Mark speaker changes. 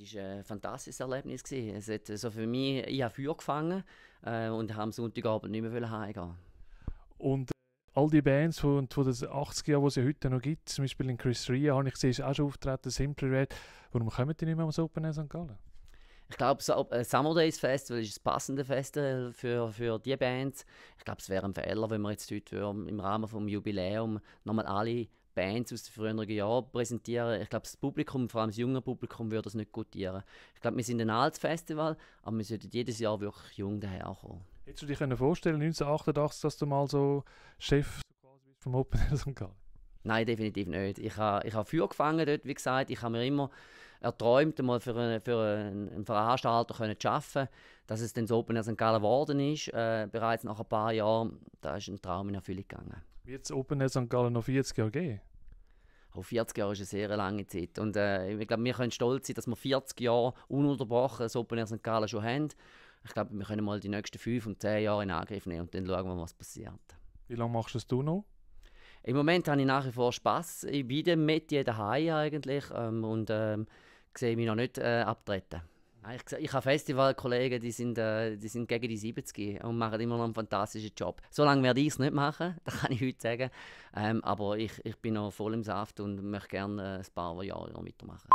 Speaker 1: Es war äh, ein fantastisches Erlebnis. Es hat also für mich, ich habe Feuer gefangen äh, und habe am Sonntagabend nicht mehr heimgehen
Speaker 2: Und äh, all die Bands von, von den 80er Jahren, die es heute noch gibt, zum Beispiel in Chris Ria, habe ich gesehen, ist auch schon auftreten, Simple Red. Warum kommen die nicht mehr ans Open Air St. Gallen?
Speaker 1: Ich glaube, so, äh, Summer Days Festival ist das passende Festival für, für die Bands. Ich glaube, es wäre ein Fehler, wenn wir jetzt heute ähm, im Rahmen des Jubiläums nochmal alle Bands aus den früheren Jahren präsentieren. Ich glaube, das Publikum, vor allem das junge Publikum, würde das nicht gutieren. Ich glaube, wir sind ein altes Festival, aber wir sollten jedes Jahr wirklich jung daherkommen.
Speaker 2: Hättest du dich können vorstellen, 1988, dass du mal so Chef vom Open Air St. Gallen?
Speaker 1: Nein, definitiv nicht. Ich habe ich ha Feuer gefangen dort, wie gesagt. Ich habe mir immer erträumt, mal für, eine, für einen Veranstalter zu arbeiten. Dass es dann so Open Air St. Gallen geworden ist, äh, bereits nach ein paar Jahren, da ist ein Traum in Erfüllung gegangen.
Speaker 2: Wird es Open Air St. Gallen noch 40 Jahre geben?
Speaker 1: Auch 40 Jahre ist eine sehr lange Zeit. Und äh, ich glaube, wir können stolz sein, dass wir 40 Jahre ununterbrochen das Open Air St. Gallen schon haben. Ich glaube, wir können mal die nächsten 5 und 10 Jahre in Angriff nehmen und dann schauen wir, was passiert.
Speaker 2: Wie lange machst du es noch?
Speaker 1: Im Moment habe ich nach wie vor Spass. Ich bin mit jedem daheim eigentlich ähm, und ähm, sehe mich noch nicht äh, abtreten. Ah, ich habe Festivalkollegen, die sind, äh, die sind gegen die 70 und machen immer noch einen fantastischen Job. Solange wir es nicht machen, das kann ich heute sagen. Ähm, aber ich, ich bin noch voll im Saft und möchte gerne äh, ein paar Jahre noch mitmachen.